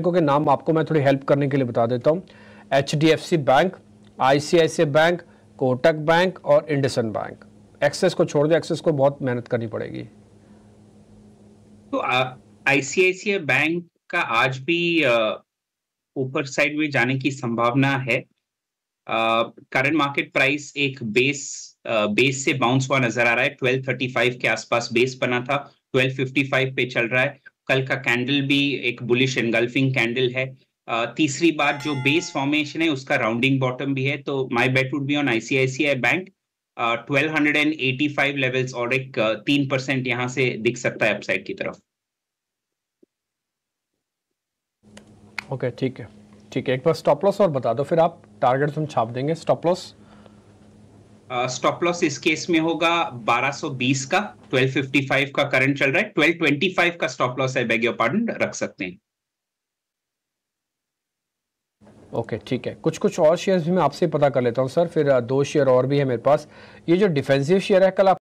बैंकों के नाम आपको मैं थोड़ी हेल्प करने के लिए बता देता हूँ H D F C bank I C I C bank Kotak bank और इंडसन बैंक एक्सेस को छोड़ दो एक्सेस को बहुत मेहनत करनी पड़ेगी तो आईसीआईसीआई बैंक का आज भी ऊपर साइड में जाने की संभावना है करंट मार्केट प्राइस एक बेस आ, बेस से बाउंस हुआ नजर आ रहा है 1235 के आसपास बेस बना था 1255 पे चल रहा है कल का कैंडल भी एक बुलिश एनगल्फिंग कैंडल है तीसरी बार जो बेस फॉर्मेशन है उसका राउंडिंग बॉटम भी है तो my bet would be on ICICI bank 1285 levels और एक तीन परसेंट यहां से दिख सकता है अपसाइड की तरफ ओके ठीक है ठीक है एक बार स्टॉप लॉस और बता दो फिर आप टारगेट हम छाप देंगे स्टॉप लॉस स्टॉप लॉस इस केस में होगा 1220 का 1255 का करंट चल रहा है 1225 का स्टॉप लॉस है बैग योर पार्टन रख सकते हैं ओके okay, ठीक है कुछ कुछ और शेयर्स भी मैं आपसे पता कर लेता हूं सर फिर दो शेयर और भी है मेरे पास ये जो डिफेंसिव शेयर है कल आप